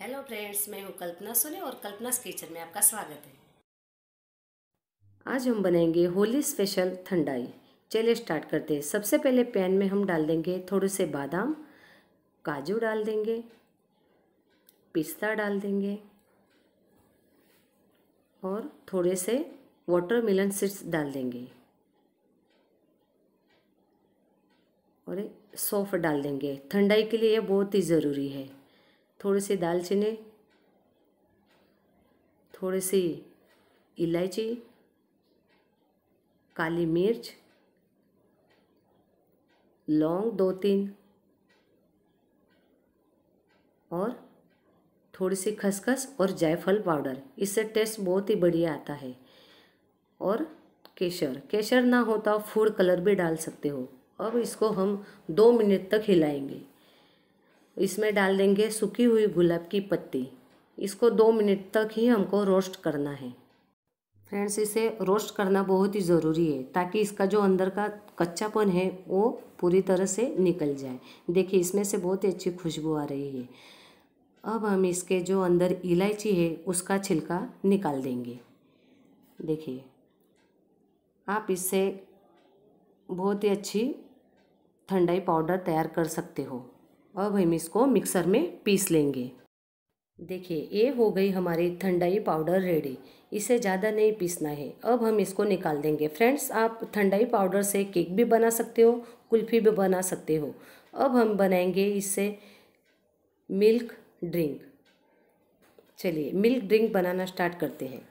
hello friends मैं हूँ कल्पना सोने और कल्पना किचन में आपका स्वागत है आज हम बनाएंगे होली स्पेशल ठंडाई चलिए स्टार्ट करते हैं सबसे पहले पैन में हम डाल देंगे थोड़े से बादाम काजू डाल देंगे पिस्ता डाल देंगे और थोड़े से वाटरमेलन सीड्स डाल देंगे और सौफ़ डाल देंगे ठंडाई के लिए ये बहुत ही ज़रूरी है थोड़े से दालचीनी थोड़े से इलायची काली मिर्च लौंग दो तीन और थोड़ी सी खसखस और जायफल पाउडर इससे टेस्ट बहुत ही बढ़िया आता है और केसर केसर ना होता तो फूड कलर भी डाल सकते हो अब इसको हम दो मिनट तक हिलाएंगे इसमें डाल देंगे सूखी हुई गुलाब की पत्ती इसको दो मिनट तक ही हमको रोस्ट करना है फ्रेंड्स इसे रोस्ट करना बहुत ही ज़रूरी है ताकि इसका जो अंदर का कच्चापन है वो पूरी तरह से निकल जाए देखिए इसमें से बहुत ही अच्छी खुशबू आ रही है अब हम इसके जो अंदर इलायची है उसका छिलका निकाल देंगे देखिए आप इससे बहुत ही अच्छी ठंडाई पाउडर तैयार कर सकते हो अब हम इसको मिक्सर में पीस लेंगे देखिए ये हो गई हमारी ठंडाई पाउडर रेडी इसे ज़्यादा नहीं पीसना है अब हम इसको निकाल देंगे फ्रेंड्स आप ठंडाई पाउडर से केक भी बना सकते हो कुल्फ़ी भी बना सकते हो अब हम बनाएंगे इससे मिल्क ड्रिंक चलिए मिल्क ड्रिंक बनाना स्टार्ट करते हैं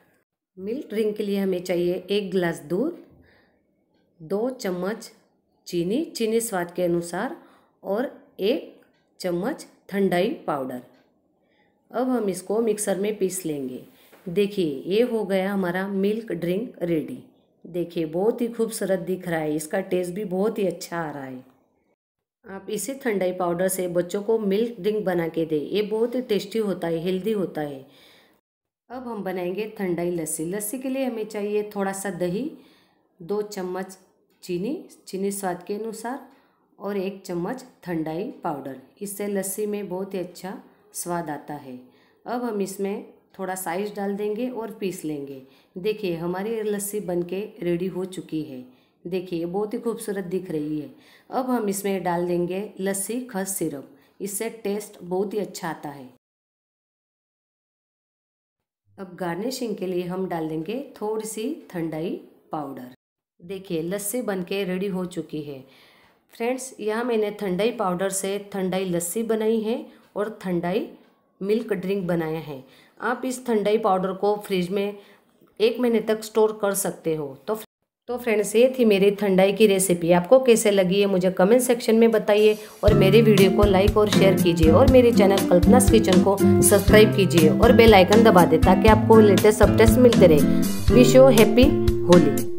मिल्क ड्रिंक के लिए हमें चाहिए एक गिलास दूध दो चम्मच चीनी चीनी स्वाद के अनुसार और एक चम्मच ठंडाई पाउडर अब हम इसको मिक्सर में पीस लेंगे देखिए ये हो गया हमारा मिल्क ड्रिंक रेडी देखिए बहुत ही खूबसूरत दिख रहा है इसका टेस्ट भी बहुत ही अच्छा आ रहा है आप इसी ठंडाई पाउडर से बच्चों को मिल्क ड्रिंक बना के दें ये बहुत ही टेस्टी होता है हेल्दी होता है अब हम बनाएंगे ठंडाई लस्सी लस्सी के लिए हमें चाहिए थोड़ा सा दही दो चम्मच चीनी चीनी स्वाद के अनुसार और एक चम्मच ठंडाई पाउडर इससे लस्सी में बहुत ही अच्छा स्वाद आता है अब हम इसमें थोड़ा साइज डाल देंगे और पीस लेंगे देखिए हमारी लस्सी बनके रेडी हो चुकी है देखिए बहुत ही खूबसूरत दिख रही है अब हम इसमें डाल देंगे लस्सी खस सिरप इससे टेस्ट बहुत ही अच्छा आता है अब गार्निशिंग के लिए हम डाल देंगे थोड़ी सी ठंडाई पाउडर देखिए लस्सी बनके रेडी हो चुकी है फ्रेंड्स यहाँ मैंने ठंडाई पाउडर से ठंडाई लस्सी बनाई है और ठंडाई मिल्क ड्रिंक बनाया है आप इस ठंडाई पाउडर को फ्रिज में एक महीने तक स्टोर कर सकते हो तो तो फ्रेंड्स ये थी मेरी ठंडाई की रेसिपी आपको कैसे लगी है मुझे कमेंट सेक्शन में बताइए और मेरे वीडियो को लाइक और शेयर कीजिए और मेरे चैनल कल्पना किचन को सब्सक्राइब कीजिए और बेल आइकन दबा दें ताकि आपको लेटेस्ट अपडेट्स मिलते रहे विश यू हैप्पी होली